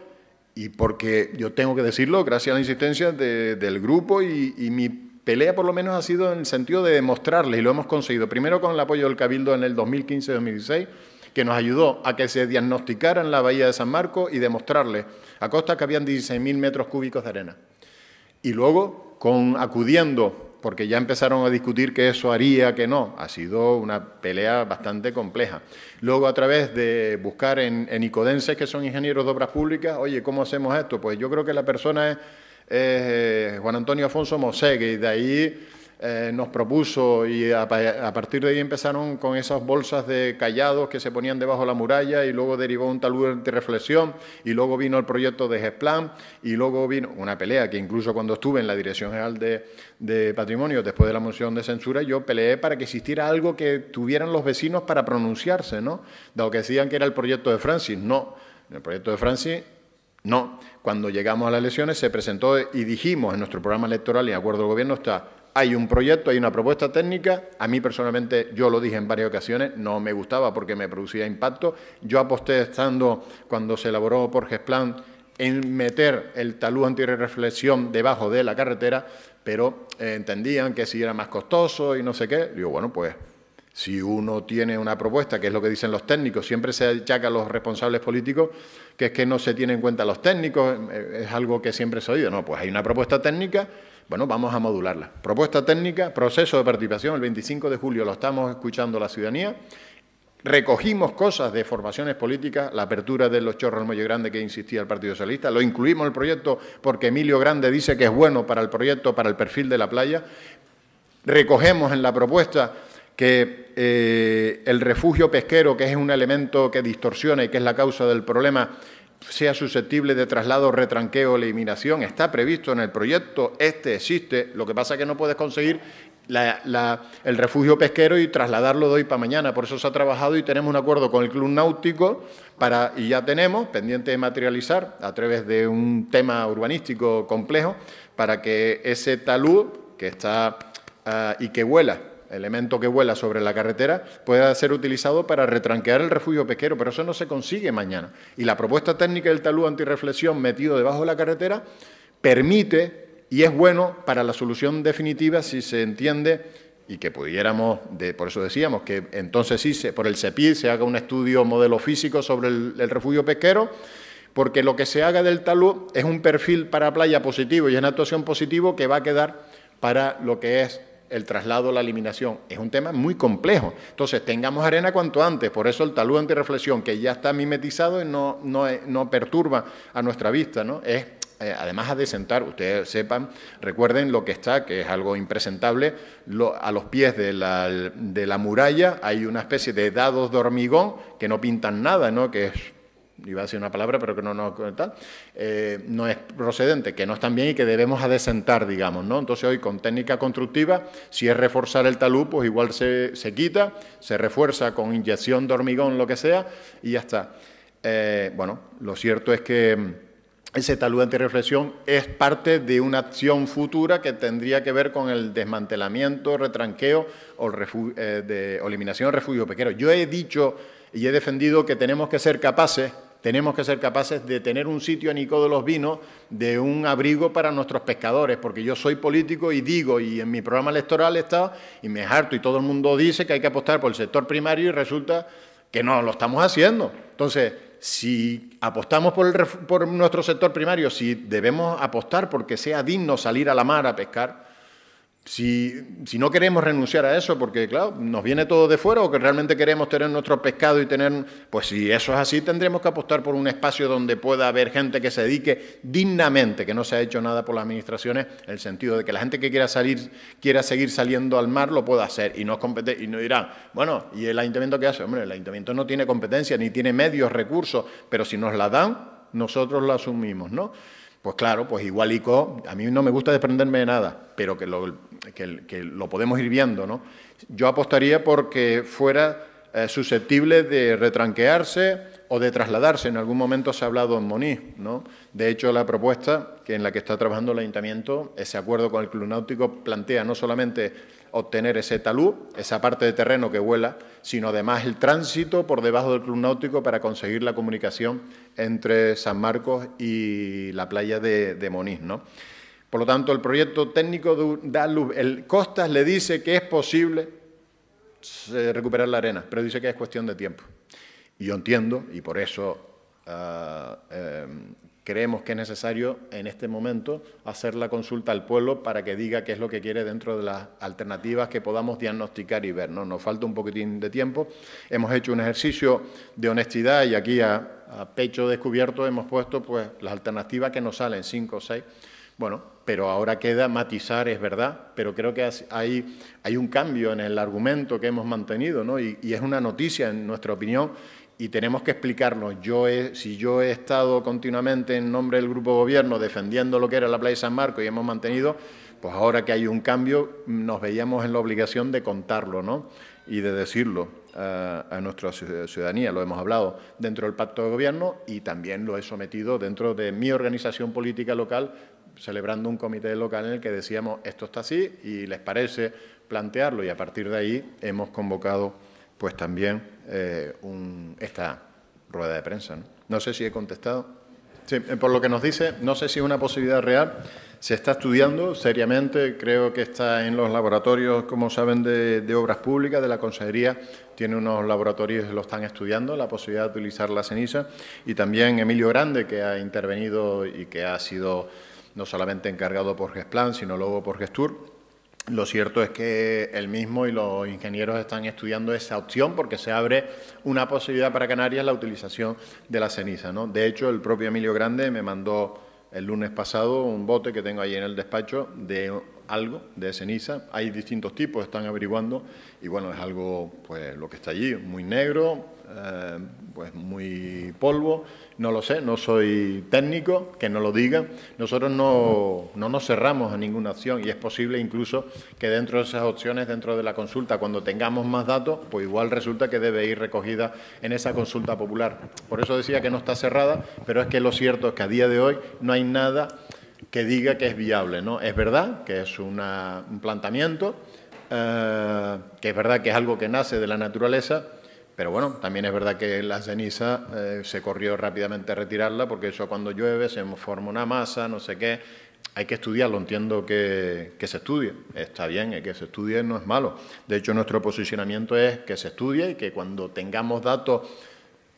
y porque yo tengo que decirlo, gracias a la insistencia del grupo y, mi pelea por lo menos ha sido en el sentido de demostrarles, y lo hemos conseguido, primero con el apoyo del Cabildo en el 2015-2016, que nos ayudó a que se diagnosticaran la bahía de San Marco... y demostrarles, a costa que habían 16.000 metros cúbicos de arena. Y luego, con, acudiendo porque ya empezaron a discutir que eso haría, que no. Ha sido una pelea bastante compleja. Luego, a través de buscar en, en Icodenses, que son ingenieros de obras públicas, oye, ¿cómo hacemos esto? Pues yo creo que la persona es, eh, Juan Antonio Afonso Mosé y de ahí eh, nos propuso y a, partir de ahí empezaron con esas bolsas de callados que se ponían debajo de la muralla y luego derivó un talud de reflexión y luego vino el proyecto de Gesplan y luego vino una pelea que incluso cuando estuve en la Dirección General de, de Patrimonio después de la moción de censura yo peleé para que existiera algo que tuvieran los vecinos para pronunciarse, ¿no? Dado que decían que era el proyecto de Francis, no. El proyecto de Francis no, cuando llegamos a las elecciones se presentó y dijimos en nuestro programa electoral y en acuerdo del gobierno está hay un proyecto, hay una propuesta técnica. A mí personalmente, yo lo dije en varias ocasiones, no me gustaba porque me producía impacto. Yo aposté estando, cuando se elaboró por Plan, en meter el talud antirreflexión debajo de la carretera, pero eh, entendían que si era más costoso y no sé qué. Digo, bueno, pues si uno tiene una propuesta, que es lo que dicen los técnicos, siempre se achaca a los responsables políticos, que es que no se tienen en cuenta los técnicos, eh, es algo que siempre se oído. No, pues hay una propuesta técnica bueno, vamos a modularla. Propuesta técnica, proceso de participación, el 25 de julio lo estamos escuchando la ciudadanía. Recogimos cosas de formaciones políticas, la apertura de los chorros al Muelle Grande que insistía el Partido Socialista, lo incluimos en el proyecto porque Emilio Grande dice que es bueno para el proyecto, para el perfil de la playa. Recogemos en la propuesta que eh, el refugio pesquero, que es un elemento que distorsiona y que es la causa del problema, sea susceptible de traslado, retranqueo o eliminación. Está previsto en el proyecto, este existe, lo que pasa es que no puedes conseguir el refugio pesquero y trasladarlo de hoy para mañana. Por eso se ha trabajado y tenemos un acuerdo con el Club Náutico para, y ya tenemos, pendiente de materializar a través de un tema urbanístico complejo, para que ese talud que está ah, y que vuela elemento que vuela sobre la carretera pueda ser utilizado para retranquear el refugio pesquero, pero eso no se consigue mañana. Y la propuesta técnica del talud antirreflexión metido debajo de la carretera permite y es bueno para la solución definitiva si se entiende y que pudiéramos, de, por eso decíamos, que entonces sí, se, por el CEPI se haga un estudio modelo físico sobre el, refugio pesquero, porque lo que se haga del talud es un perfil para playa positivo y es una actuación positivo que va a quedar para lo que es el traslado, la eliminación. Es un tema muy complejo. Entonces, tengamos arena cuanto antes. Por eso el talud anti-reflexión, que ya está mimetizado y no, no, no perturba a nuestra vista, ¿no? Es eh, además a desentar, ustedes sepan, recuerden lo que está, que es algo impresentable, a los pies de la, de la, muralla hay una especie de dados de hormigón que no pintan nada, ¿no? que es iba a decir una palabra, pero que no, no, tal, eh, no es procedente, que no están bien y que debemos adesentar digamos, ¿no? Entonces hoy con técnica constructiva, si es reforzar el talud, pues igual se, quita, se refuerza con inyección de hormigón, lo que sea, y ya está. Eh, bueno, lo cierto es que mm, ese talud antirreflexión es parte de una acción futura que tendría que ver con el desmantelamiento, retranqueo o, eh, de, eliminación del refugio pequeño. Yo he dicho y he defendido que tenemos que ser capaces tenemos que ser capaces de tener un sitio en Nico de los Vinos, de un abrigo para nuestros pescadores, porque yo soy político y digo, y en mi programa electoral está, y me harto, y todo el mundo dice que hay que apostar por el sector primario y resulta que no lo estamos haciendo. Entonces, si apostamos por nuestro sector primario, si debemos apostar porque sea digno salir a la mar a pescar, si, no queremos renunciar a eso, porque claro, nos viene todo de fuera o que realmente queremos tener nuestro pescado y tener, pues si eso es así, tendremos que apostar por un espacio donde pueda haber gente que se dedique dignamente, que no se ha hecho nada por las administraciones, en el sentido de que la gente que quiera salir, quiera seguir saliendo al mar, lo pueda hacer y no, compete y no dirán, bueno, ¿y el ayuntamiento qué hace? Hombre, el ayuntamiento no tiene competencia, ni tiene medios, recursos, pero si nos la dan, nosotros la asumimos, ¿no? Pues claro, pues igual ICO, a mí no me gusta desprenderme de nada, pero que lo, que, lo podemos ir viendo, ¿no? Yo apostaría porque fuera eh, susceptible de retranquearse o de trasladarse. En algún momento se ha hablado en Moniz, ¿no? De hecho, la propuesta que en la que está trabajando el Ayuntamiento, ese acuerdo con el Club Náutico plantea no solamente obtener ese talú, esa parte de terreno que vuela, sino además el tránsito por debajo del club náutico para conseguir la comunicación entre San Marcos y la playa de, Moniz. ¿no? Por lo tanto, el proyecto técnico de, el Costas le dice que es posible eh, recuperar la arena, pero dice que es cuestión de tiempo. Y yo entiendo, y por eso ah, em, creemos que es necesario en este momento hacer la consulta al pueblo para que diga qué es lo que quiere dentro de las alternativas que podamos diagnosticar y ver. ¿no? Nos falta un poquitín de tiempo. Hemos hecho un ejercicio de honestidad y aquí a, pecho descubierto hemos puesto pues, las alternativas que nos salen, cinco o seis. Bueno, pero ahora queda matizar, es verdad, pero creo que hay, hay un cambio en el argumento que hemos mantenido ¿no? y es una noticia, en nuestra opinión, y tenemos que explicarnos. Yo si yo he estado continuamente en nombre del Grupo Gobierno defendiendo lo que era la Playa San Marcos y hemos mantenido, pues ahora que hay un cambio nos veíamos en la obligación de contarlo ¿no? y de decirlo a, eh, a nuestra ciudadanía. Lo hemos hablado dentro del Pacto de Gobierno y también lo he sometido dentro de mi organización política local celebrando un comité local en el que decíamos esto está así y les parece plantearlo y a partir de ahí hemos convocado pues también eh, esta rueda de prensa. ¿no? sé si he contestado. Eh, por lo que nos dice, no sé si es una posibilidad real. Se está estudiando seriamente, creo que está en los laboratorios, como saben, de, obras públicas, de la consejería. Tiene unos laboratorios que lo están estudiando, la posibilidad de utilizar la ceniza. Y también Emilio Grande, que ha intervenido y que ha sido no solamente encargado por Gesplan, sino luego por Gestur, lo cierto es que él mismo y los ingenieros están estudiando esa opción porque se abre una posibilidad para Canarias la utilización de la ceniza. De hecho, el propio Emilio Grande me mandó el lunes pasado un bote que tengo ahí en el despacho de algo de ceniza. Hay distintos tipos, están averiguando y bueno, es algo, pues lo que está allí, muy negro, eh, pues muy polvo, no lo sé, no soy técnico, que no lo diga. Nosotros no, nos cerramos a ninguna opción y es posible incluso que dentro de esas opciones, dentro de la consulta, cuando tengamos más datos, pues igual resulta que debe ir recogida en esa consulta popular. Por eso decía que no está cerrada, pero es que lo cierto es que a día de hoy no hay nada que diga que es viable. ¿no? Es verdad que es un planteamiento, eh, que es verdad que es algo que nace de la naturaleza, pero bueno, también es verdad que la ceniza eh, se corrió rápidamente a retirarla porque eso cuando llueve se forma una masa, no sé qué. Hay que estudiarlo, entiendo que, se estudie. Está bien, que se estudie no es malo. De hecho, nuestro posicionamiento es que se estudie y que cuando tengamos datos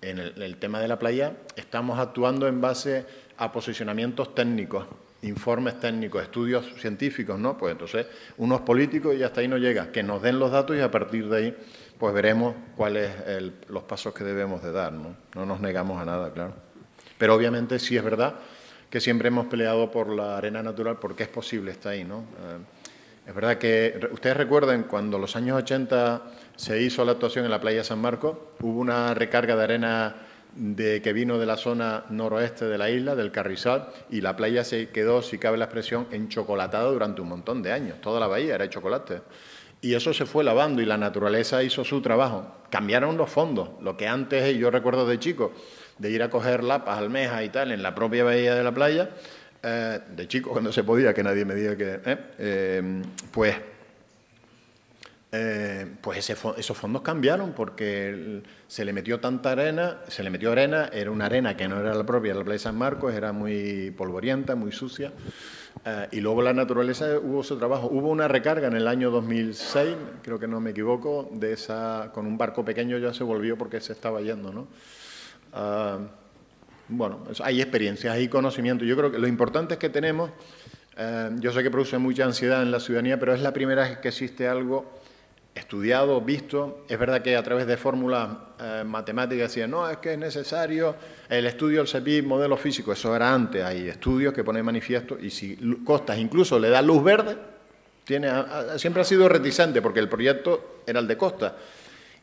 en el, tema de la playa, estamos actuando en base a posicionamientos técnicos, informes técnicos, estudios científicos, ¿no? Pues entonces, unos políticos y hasta ahí no llega. Que nos den los datos y a partir de ahí pues veremos cuáles son los pasos que debemos de dar. ¿no? no nos negamos a nada, claro. Pero obviamente sí es verdad que siempre hemos peleado por la arena natural porque es posible, está ahí. ¿no? Eh, es verdad que ustedes recuerden cuando en los años 80 se hizo la actuación en la playa San Marcos, hubo una recarga de arena de, que vino de la zona noroeste de la isla, del Carrizal, y la playa se quedó, si cabe la expresión, en chocolatado durante un montón de años. Toda la bahía era de chocolate. Y eso se fue lavando y la naturaleza hizo su trabajo. Cambiaron los fondos, lo que antes, yo recuerdo de chico, de ir a coger lapas, almejas y tal en la propia bahía de la playa, eh, de chico cuando se podía, que nadie me diga que... Eh, eh, pues pues esos fondos cambiaron porque se le metió tanta arena, se le metió arena, era una arena que no era la propia, de la playa de San Marcos era muy polvorienta, muy sucia. Eh, y luego la naturaleza hubo su trabajo. Hubo una recarga en el año 2006, creo que no me equivoco, de esa, con un barco pequeño ya se volvió porque se estaba yendo. ¿no? Ah, bueno, hay experiencias, hay conocimiento. Yo creo que lo importante es que tenemos, eh, yo sé que produce mucha ansiedad en la ciudadanía, pero es la primera vez que existe algo estudiado, visto. Es verdad que a través de fórmulas eh, matemáticas decían, no, es que es necesario el estudio del CEPI, modelo físico. Eso era antes, hay estudios que ponen manifiesto y si Costas incluso le da luz verde, tiene, siempre ha sido reticente porque el proyecto era el de Costas.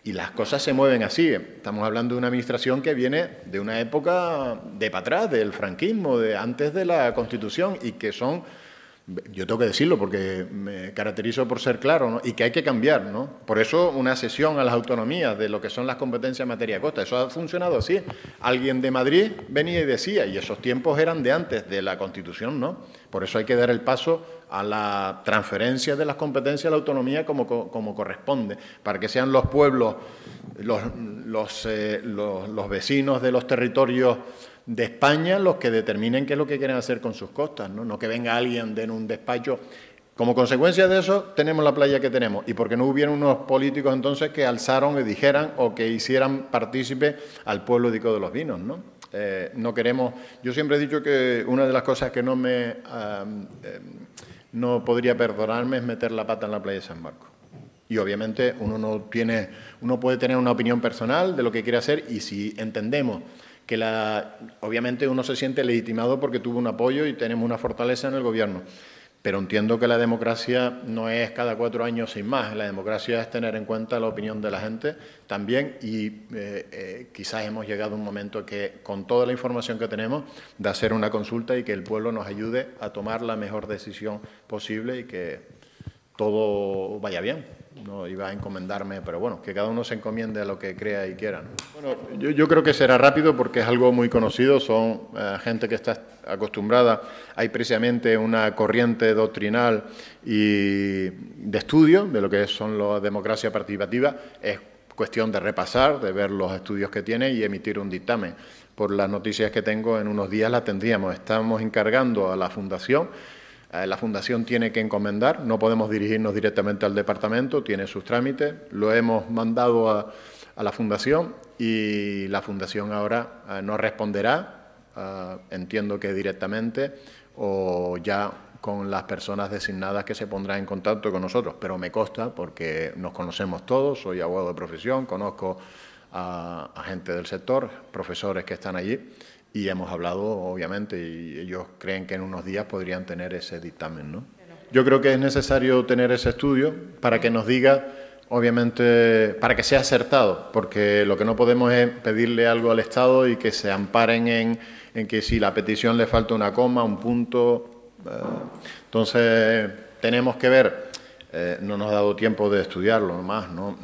Y las cosas se mueven así. Estamos hablando de una administración que viene de una época de para atrás, del franquismo, de antes de la Constitución, y que son yo tengo que decirlo porque me caracterizo por ser claro y que hay que cambiar. ¿no? Por eso una sesión a las autonomías de lo que son las competencias en materia costa. Eso ha funcionado así. Alguien de Madrid venía y decía, y esos tiempos eran de antes de la Constitución, ¿no? Por eso hay que dar el paso a la transferencia de las competencias a la autonomía como, como corresponde, para que sean los pueblos, los, los, eh, los, los vecinos de los territorios de España los que determinen qué es lo que quieren hacer con sus costas, no, no que venga alguien de un despacho como consecuencia de eso, tenemos la playa que tenemos. Y porque no hubieron unos políticos entonces que alzaron y dijeran o que hicieran partícipe al pueblo de de los vinos, ¿no? Eh, no queremos... Yo siempre he dicho que una de las cosas que no me... Em, no podría perdonarme es meter la pata en la playa de San Marcos. Y obviamente uno no tiene... Uno puede tener una opinión personal de lo que quiere hacer y si entendemos que la, obviamente uno se siente legitimado porque tuvo un apoyo y tenemos una fortaleza en el gobierno. Pero entiendo que la democracia no es cada cuatro años sin más. La democracia es tener en cuenta la opinión de la gente también y eh, eh, quizás hemos llegado a un momento que con toda la información que tenemos de hacer una consulta y que el pueblo nos ayude a tomar la mejor decisión posible y que todo vaya bien no iba a encomendarme, pero bueno, que cada uno se encomiende a lo que crea y quiera. Bueno, yo, creo que será rápido porque es algo muy conocido, son eh, gente que está acostumbrada, hay precisamente una corriente doctrinal y de estudio de lo que son la democracia participativa, es cuestión de repasar, de ver los estudios que tiene y emitir un dictamen. Por las noticias que tengo, en unos días la tendríamos. Estamos encargando a la Fundación eh, la Fundación tiene que encomendar, no podemos dirigirnos directamente al departamento, tiene sus trámites, lo hemos mandado a, la Fundación y la Fundación ahora eh, no responderá, eh, entiendo que directamente, o ya con las personas designadas que se pondrán en contacto con nosotros, pero me consta porque nos conocemos todos, soy abogado de profesión, conozco a gente del sector, profesores que están allí y hemos hablado, obviamente, y ellos creen que en unos días podrían tener ese dictamen. ¿no? Yo creo que es necesario tener ese estudio para que nos diga, obviamente, para que sea acertado, porque lo que no podemos es pedirle algo al Estado y que se amparen en, que si la petición le falta una coma, un punto. Eh, entonces, tenemos que ver eh, no nos ha dado tiempo de estudiarlo más, ¿no?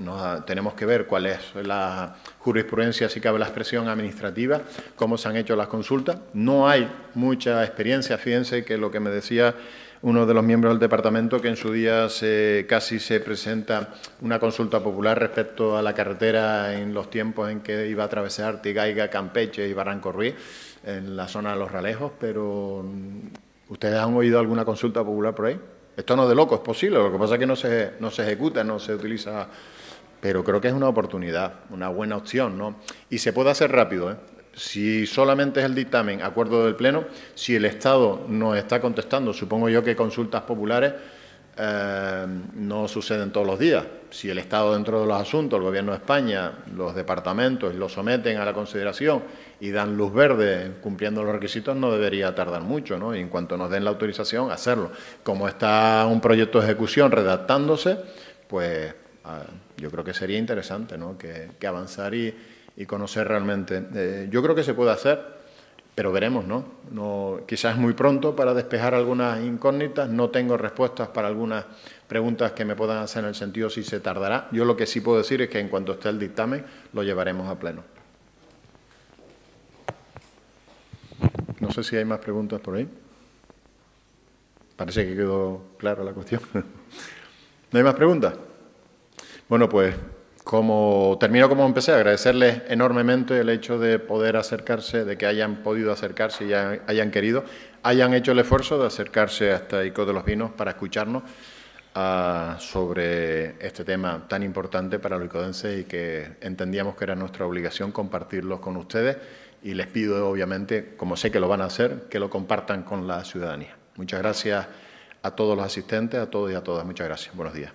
tenemos que ver cuál es la jurisprudencia, si cabe la expresión administrativa, cómo se han hecho las consultas. No hay mucha experiencia, fíjense que lo que me decía uno de los miembros del departamento que en su día se, casi se presenta una consulta popular respecto a la carretera en los tiempos en que iba a atravesar Tigaiga, Campeche y Barranco Ruiz, en la zona de los Ralejos, pero ¿ustedes han oído alguna consulta popular por ahí? Esto no es de loco, es posible, lo que pasa es que no se, no se ejecuta, no se utiliza, pero creo que es una oportunidad, una buena opción, ¿no? Y se puede hacer rápido, ¿eh? Si solamente es el dictamen, acuerdo del Pleno, si el Estado nos está contestando, supongo yo que consultas populares, Em, no suceden todos los días. Si el Estado dentro de los asuntos, el Gobierno de España, los departamentos lo someten a la consideración y dan luz verde cumpliendo los requisitos, no debería tardar mucho, ¿no? Y en cuanto nos den la autorización, hacerlo. Como está un proyecto de ejecución redactándose, pues ah, yo creo que sería interesante, ¿no? Que, avanzar y, conocer realmente. Eh, yo creo que se puede hacer pero veremos, ¿no? ¿no? Quizás muy pronto para despejar algunas incógnitas, no tengo respuestas para algunas preguntas que me puedan hacer en el sentido si se tardará. Yo lo que sí puedo decir es que en cuanto esté el dictamen lo llevaremos a pleno. No sé si hay más preguntas por ahí. Parece que quedó clara la cuestión. ¿No hay más preguntas? Bueno, pues como termino como empecé, agradecerles enormemente el hecho de poder acercarse, de que hayan podido acercarse y hayan, querido, hayan hecho el esfuerzo de acercarse hasta este ICO de los Vinos para escucharnos ah, sobre este tema tan importante para los icodenses y que entendíamos que era nuestra obligación compartirlos con ustedes y les pido obviamente, como sé que lo van a hacer, que lo compartan con la ciudadanía. Muchas gracias a todos los asistentes, a todos y a todas. Muchas gracias. Buenos días.